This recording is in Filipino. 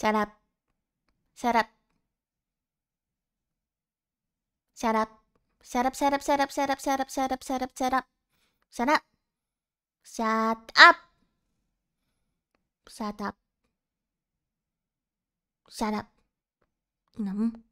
Sarap. Sarap. Sarap. Sarap, sarap, sarap, sarap, sarap, sarap, sarap, sarap. Sarap. Shut up. Shut up. Shut up. Inam.